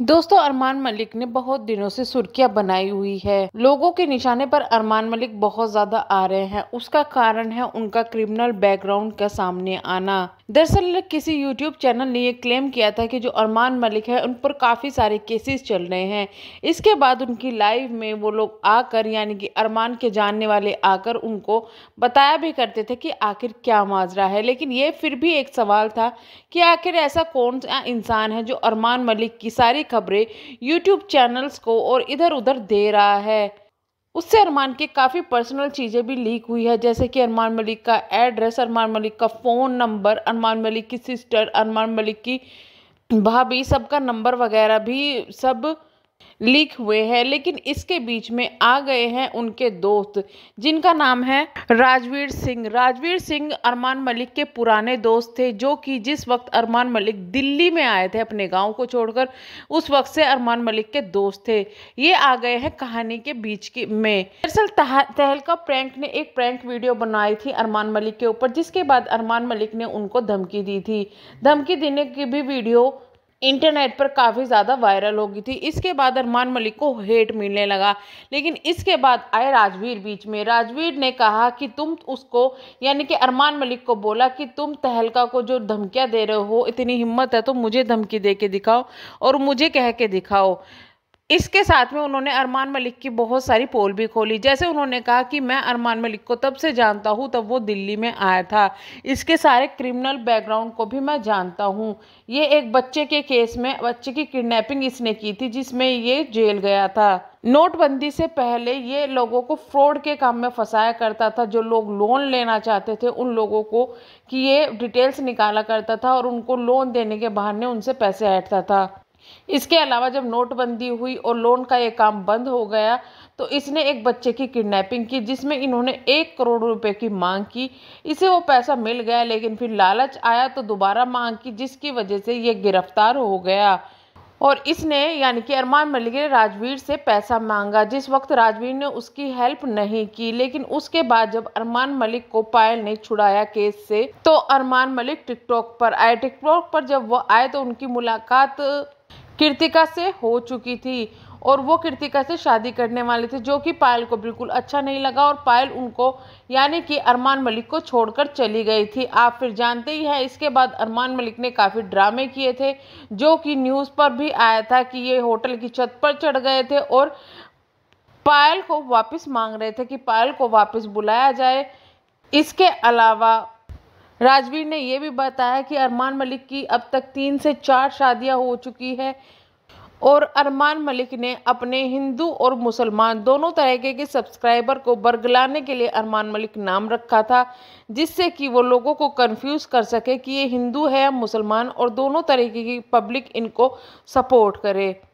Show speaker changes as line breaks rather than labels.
दोस्तों अरमान मलिक ने बहुत दिनों से सुर्खियां बनाई हुई है लोगों के निशाने पर अरमान मलिक बहुत ज्यादा आ रहे हैं उसका कारण है उनका क्रिमिनल बैकग्राउंड का सामने आना दरअसल किसी यूट्यूब चैनल ने ये क्लेम किया था कि जो अरमान मलिक है उन पर काफ़ी सारे केसेस चल रहे हैं इसके बाद उनकी लाइव में वो लोग आकर यानी कि अरमान के जानने वाले आकर उनको बताया भी करते थे कि आखिर क्या माजरा है लेकिन ये फिर भी एक सवाल था कि आखिर ऐसा कौन सा इंसान है जो अरमान मलिक की सारी खबरें यूट्यूब चैनल्स को और इधर उधर दे रहा है उससे अरमान की काफ़ी पर्सनल चीज़ें भी लीक हुई है जैसे कि अरमान मलिक का एड्रेस अरमान मलिक का फ़ोन नंबर अरमान मलिक की सिस्टर अरमान मलिक की भाभी सबका नंबर वगैरह भी सब लीक हुए हैं लेकिन इसके बीच में आ गए हैं उनके दोस्त जिनका नाम है राजवीर सिंह राजवीर सिंह अरमान मलिक के पुराने दोस्त थे जो कि जिस वक्त अरमान मलिक दिल्ली में आए थे अपने गांव को छोड़कर उस वक्त से अरमान मलिक के दोस्त थे ये आ गए हैं कहानी के बीच की में दरअसल तहलका प्रैंक ने एक प्रैंक वीडियो बनाई थी अरमान मलिक के ऊपर जिसके बाद अरमान मलिक ने उनको धमकी दी थी धमकी देने की भी वीडियो इंटरनेट पर काफ़ी ज़्यादा वायरल हो गई थी इसके बाद अरमान मलिक को हेट मिलने लगा लेकिन इसके बाद आए राजवीर बीच में राजवीर ने कहा कि तुम उसको यानी कि अरमान मलिक को बोला कि तुम तहलका को जो धमकियाँ दे रहे हो इतनी हिम्मत है तो मुझे धमकी दे के दिखाओ और मुझे कह के दिखाओ इसके साथ में उन्होंने अरमान मलिक की बहुत सारी पोल भी खोली जैसे उन्होंने कहा कि मैं अरमान मलिक को तब से जानता हूँ तब वो दिल्ली में आया था इसके सारे क्रिमिनल बैकग्राउंड को भी मैं जानता हूँ ये एक बच्चे के केस में बच्चे की किडनैपिंग इसने की थी जिसमें ये जेल गया था नोटबंदी से पहले ये लोगों को फ्रॉड के काम में फंसाया करता था जो लोग लोन लेना चाहते थे उन लोगों को कि ये डिटेल्स निकाला करता था और उनको लोन देने के बहाने उनसे पैसे ऐंठता था इसके अलावा जब नोटबंदी हुई और लोन का ये काम बंद हो गया तो इसने एक बच्चे की किडनैपिंग की जिसमें इन्होंने एक करोड़ रुपए की मांग की इसे वो पैसा मिल गया लेकिन फिर लालच आया तो दोबारा मांग की जिसकी वजह से ये गिरफ्तार हो गया और इसने यानी कि अरमान मलिक ने राजवीर से पैसा मांगा जिस वक्त राजवीर ने उसकी हेल्प नहीं की लेकिन उसके बाद जब अरमान मलिक को पायल ने छुड़ाया केस से तो अरमान मलिक टिकटॉक पर आए टिकटॉक पर जब वो आए तो उनकी मुलाकात कीर्तिका से हो चुकी थी और वो कृतिका से शादी करने वाले थे जो कि पायल को बिल्कुल अच्छा नहीं लगा और पायल उनको यानी कि अरमान मलिक को छोड़कर चली गई थी आप फिर जानते ही हैं इसके बाद अरमान मलिक ने काफ़ी ड्रामे किए थे जो कि न्यूज़ पर भी आया था कि ये होटल की छत पर चढ़ गए थे और पायल को वापस मांग रहे थे कि पायल को वापस बुलाया जाए इसके अलावा राजवीर ने यह भी बताया कि अरमान मलिक की अब तक तीन से चार शादियां हो चुकी है और अरमान मलिक ने अपने हिंदू और मुसलमान दोनों तरीके के सब्सक्राइबर को बरगलाने के लिए अरमान मलिक नाम रखा था जिससे कि वो लोगों को कंफ्यूज कर सके कि ये हिंदू है या मुसलमान और दोनों तरीके की पब्लिक इनको सपोर्ट करे